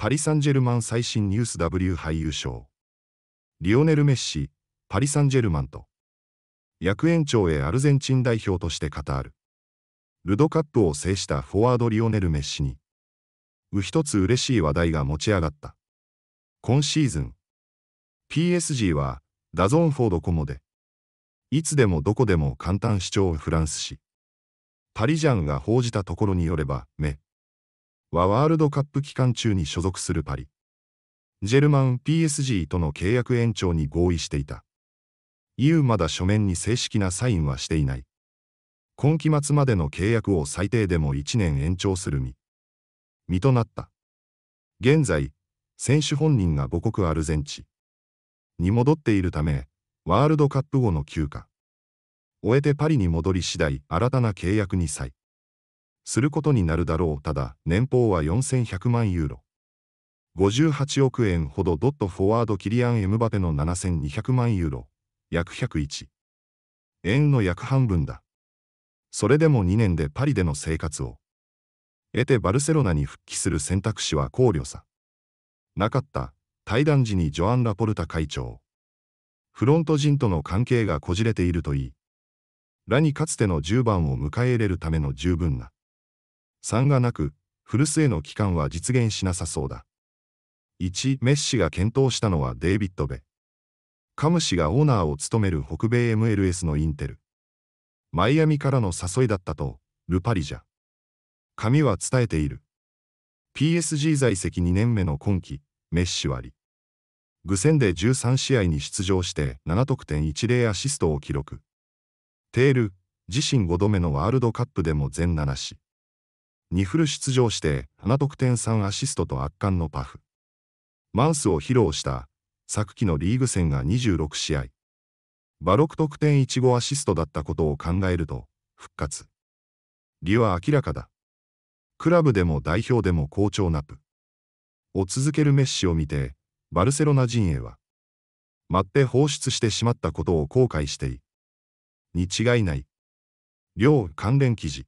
パリ・サンジェルマン最新ニュース W 俳優賞リオネル・メッシパリ・サンジェルマンと役園長へアルゼンチン代表としてカタールルドカップを制したフォワードリオネル・メッシにう一つ嬉しい話題が持ち上がった今シーズン PSG はダゾンフォードコモでいつでもどこでも簡単視聴フランスし、パリジャンが報じたところによればメはワールドカップ期間中に所属するパリ・ジェルマン PSG との契約延長に合意していた。EU まだ書面に正式なサインはしていない。今期末までの契約を最低でも1年延長する身。身となった。現在、選手本人が母国アルゼンチンに戻っているため、ワールドカップ後の休暇。終えてパリに戻り次第新たな契約に際することになるだろうただ年俸は4100万ユーロ58億円ほどドットフォワードキリアン・エムバペの7200万ユーロ約101円の約半分だそれでも2年でパリでの生活を得てバルセロナに復帰する選択肢は考慮さなかった対談時にジョアン・ラポルタ会長フロント陣との関係がこじれているといいラにかつての10番を迎え入れるための十分な3がなく、古巣への帰還は実現しなさそうだ。1、メッシが検討したのはデイビッド・ベ。カム氏がオーナーを務める北米 MLS のインテル。マイアミからの誘いだったと、ルパリジャ。紙は伝えている。PSG 在籍2年目の今季、メッシ割。センで13試合に出場して7得点10アシストを記録。テール、自身5度目のワールドカップでも全7試。2フル出場して7得点3アシストと圧巻のパフ。マウスを披露した昨季のリーグ戦が26試合。バロク得点15アシストだったことを考えると復活。理は明らかだ。クラブでも代表でも好調なプ。を続けるメッシを見て、バルセロナ陣営は、待って放出してしまったことを後悔してい。に違いない。両関連記事。